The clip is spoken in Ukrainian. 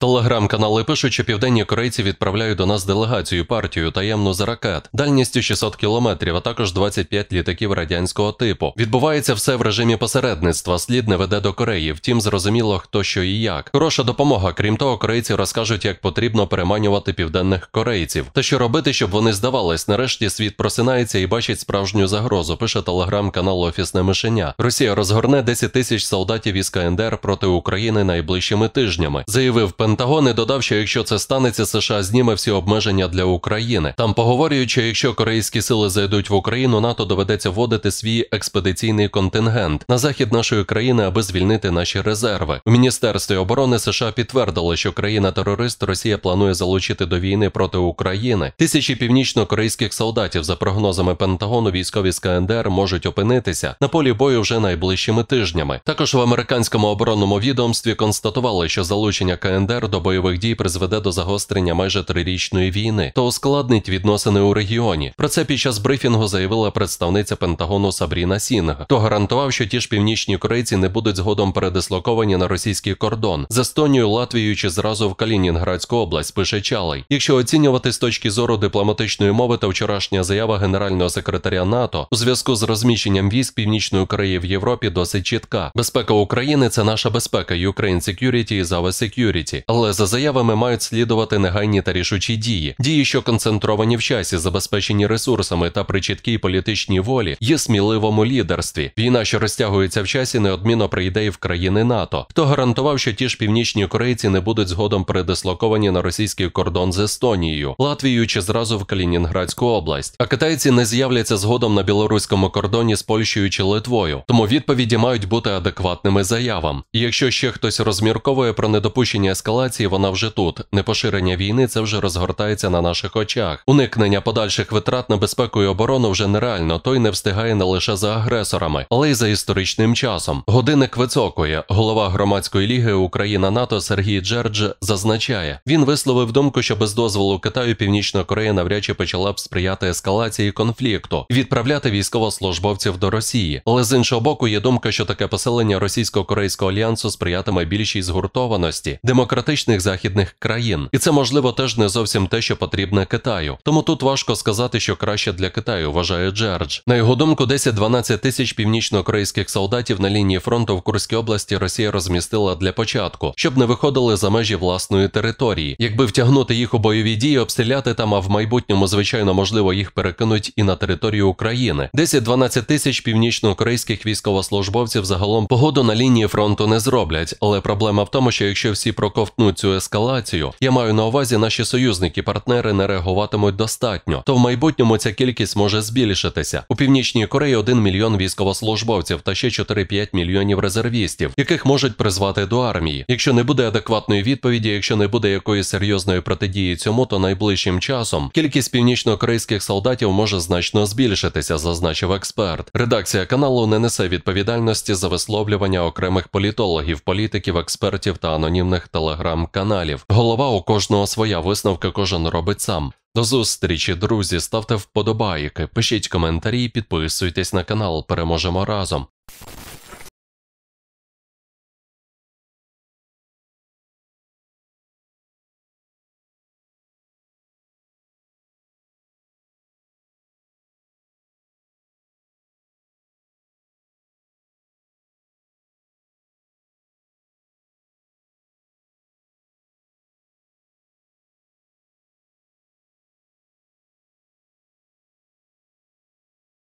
Телеграм-канали пишуть, що південні корейці відправляють до нас делегацію партію таємну за ракет, дальністю 600 кілометрів, а також 25 літаків радянського типу. Відбувається все в режимі посередництва. Слід не веде до Кореї. Втім, зрозуміло, хто що і як. Хороша допомога. Крім того, корейці розкажуть, як потрібно переманювати південних корейців та що робити, щоб вони здавались. Нарешті світ просинається і бачить справжню загрозу. Пише телеграм-канал Офісне Мишеня. Росія розгорне 10 тисяч солдатів із КНДР проти України найближчими тижнями. Заявив Пентагон і додав, що якщо це станеться, США зніме всі обмеження для України. Там поговорюють, що якщо корейські сили зайдуть в Україну, НАТО доведеться вводити свій експедиційний контингент на захід нашої країни, аби звільнити наші резерви. У міністерстві оборони США підтвердили, що країна-терорист Росія планує залучити до війни проти України. Тисячі північно-корейських солдатів, за прогнозами Пентагону, військові з КНДР можуть опинитися на полі бою вже найближчими тижнями. Також в американському оборонному відомстві констатували, що залучення КНДР. КНДР до бойових дій призведе до загострення майже трирічної війни та ускладнить відносини у регіоні. Про це під час брифінгу заявила представниця Пентагону Сабріна Сінг, хто гарантував, що ті ж північні корейці не будуть згодом передислоковані на російський кордон з Естонією, Латвією чи зразу в Калінінградську область. Пише Чалий. Якщо оцінювати з точки зору дипломатичної мови та вчорашня заява генерального секретаря НАТО у зв'язку з розміщенням військ Північної Кореї в Європі досить чітка. Безпека України це наша безпека, Ukraine Security і Zava Security але за заявами мають слідувати негайні та рішучі дії, дії, що концентровані в часі, забезпечені ресурсами та при чіткій політичній волі, є сміливому лідерстві. Війна, що розтягується в часі, неодмінно прийде і в країни НАТО. Хто гарантував, що ті ж північні корейці не будуть згодом передислоковані на російський кордон з Естонією, Латвією чи зразу в Калінінградську область, а китайці не з'являться згодом на білоруському кордоні з Польщею чи Литвою, тому відповіді мають бути адекватними заявам. І якщо ще хтось розмірковує про недопущення ескалації, ескалації вона вже тут. Непоширення війни це вже розгортається на наших очах. Уникнення подальших витрат на безпеку і оборону вже нереально, той не встигає не лише за агресорами, але й за історичним часом. Годинник вицокує. Голова громадської ліги Україна НАТО Сергій Джердж зазначає, він висловив думку, що без дозволу Китаю Північна Корея навряд чи почала б сприяти ескалації конфлікту, відправляти військовослужбовців до Росії. Але з іншого боку, є думка, що таке поселення російсько-корейського альянсу сприятиме більшій згуртованості. демократ демократичних західних країн, і це можливо теж не зовсім те, що потрібне Китаю. Тому тут важко сказати, що краще для Китаю, вважає Джердж. На його думку, 10-12 тисяч північно-корейських солдатів на лінії фронту в Курській області Росія розмістила для початку, щоб не виходили за межі власної території. Якби втягнути їх у бойові дії, обстріляти там, а в майбутньому, звичайно, можливо, їх перекинуть і на територію України. 10-12 тисяч північно-корейських військовослужбовців загалом погоду на лінії фронту не зроблять, але проблема в тому, що якщо всі проковтнуть проковтну цю ескалацію. Я маю на увазі, наші союзники-партнери не реагуватимуть достатньо, то в майбутньому ця кількість може збільшитися. У північній Кореї 1 мільйон військовослужбовців та ще 4-5 мільйонів резервістів, яких можуть призвати до армії. Якщо не буде адекватної відповіді, якщо не буде якоїсь серйозної протидії цьому, то найближчим часом кількість північно-корейських солдатів може значно збільшитися, зазначив експерт. Редакція каналу не несе відповідальності за висловлювання окремих політологів, політиків, експертів та анонімних телеграмів телеграм-каналів. Голова у кожного своя висновка кожен робить сам. До зустрічі, друзі. Ставте вподобайки, пишіть коментарі, підписуйтесь на канал. Переможемо разом.